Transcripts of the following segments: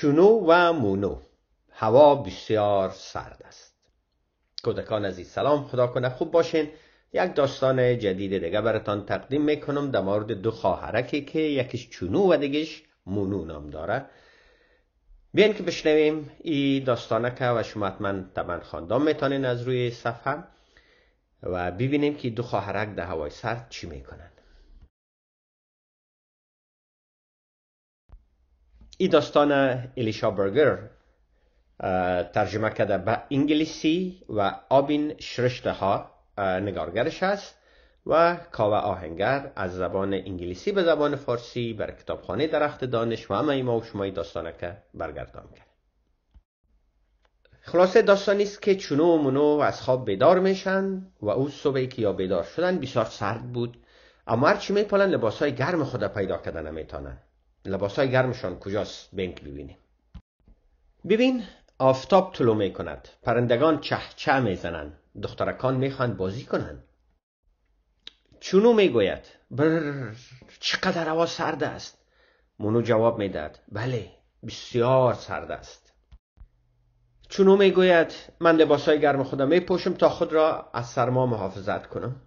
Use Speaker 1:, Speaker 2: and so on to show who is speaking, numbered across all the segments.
Speaker 1: چونو و مونو هوا بسیار سرد است کودکان عزیز سلام خدا کنه خوب باشین یک داستان جدید دیگه براتان تقدیم میکنم در مورد دو خواهرکی که یکیش چونو و دیگهش مونو نام داره بیاین که بشنویم این داستانه که و شما حتما طبعا خاندان میتانین از روی صفحه و ببینیم که دو خواهرک در هوای سرد چی میکنن. ای داستان الیشا برگر ترجمه کرده به انگلیسی و آبین شرشته ها نگارگرش است و کاوه آهنگر از زبان انگلیسی به زبان فارسی بر کتابخانه درخت دانش و همه ما و شمای که برگردان کرد خلاصه داستانی است که چونو و از خواب بیدار میشن و او صبحی که یا بیدار شدن بسیار سرد بود اما هرچی میپالن لباس گرم خود پیدا کردن نمیتانند. لباس های گرمشان کجاست بنک ببینیم ببین آفتاب طلو می کند پرندگان چه می زنند دخترکان می بازی کنند چونو می گوید بر چقدر هوا سرد است مونو جواب می بله بسیار سرد است چونو می گوید من لباس های گرم خودم می پوشم تا خود را از سرما محافظت کنم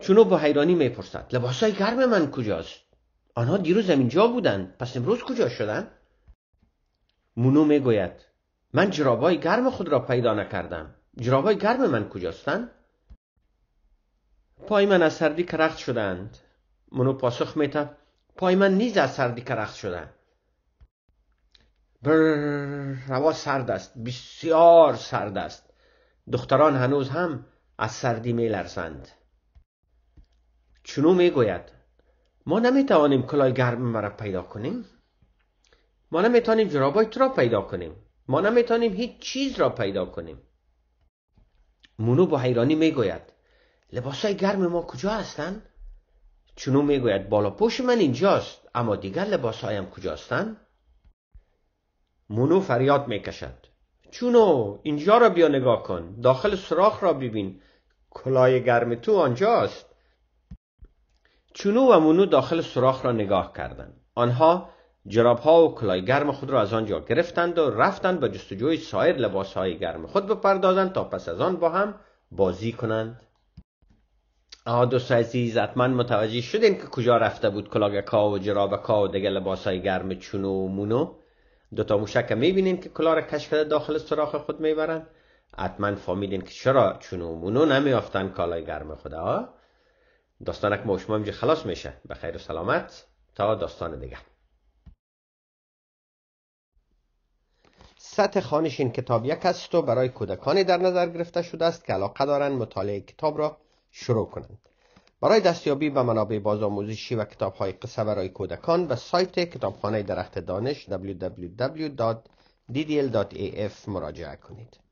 Speaker 1: چونو با حیرانی می پرسد لباس های گرم من کجاست آنها دیروز اینجا بودند پس امروز کجا شدند مونو میگوید من جرابای گرم خود را پیدا نکردم جرابای گرم من کجاستن؟ پای من از سردی کرخت شدند مونو پاسخ میتم پای من نیز از سردی کرخت شده بر هوا سرد است بسیار سرد است دختران هنوز هم از سردی میلرزند چونو میگوید ما نمیتوانیم کلاه گرم مرا پیدا کنیم ما نمیتوانیم جرابای تو را پیدا کنیم ما نمیتوانیم هیچ چیز را پیدا کنیم مونو با حیرانی میگوید لباسای گرم ما کجا هستند چونو میگوید بالا پوش من اینجاست اما دیگر لباسهایم کجا هستند مونو فریاد میکشد چونو اینجا را بیا نگاه کن داخل سراخ را ببین کلاه گرم تو آنجاست چونو و مونو داخل سوراخ را نگاه کردند آنها جرابها و کلای گرم خود را از آنجا گرفتند و رفتند به جستجوی سایر های گرم خود بپردازند تا پس از آن با هم بازی کنند آه دوست عزیز حتما متوجه شدین که کجا رفته بود کلاگکا و جرابکا و دیگه لباسهای گرم چونو و مونو دوتا موشک میبینین که کلاه را کش کرده داخل سراخ خود میبرند حتما فامیلین که چرا چونو و مونو نمیافتن کالای گرم خدا داستانک ما خلاص میشه به خیر و سلامت تا داستان دیگه سطح خانش این کتاب یک است و برای کودکانی در نظر گرفته شده است که علاقه دارند مطالعه کتاب را شروع کنند برای دستیابی به منابع بازآموزشی و کتابهای قصه برای کودکان به سایت کتابخانه درخت دانش www.ddl.af مراجعه کنید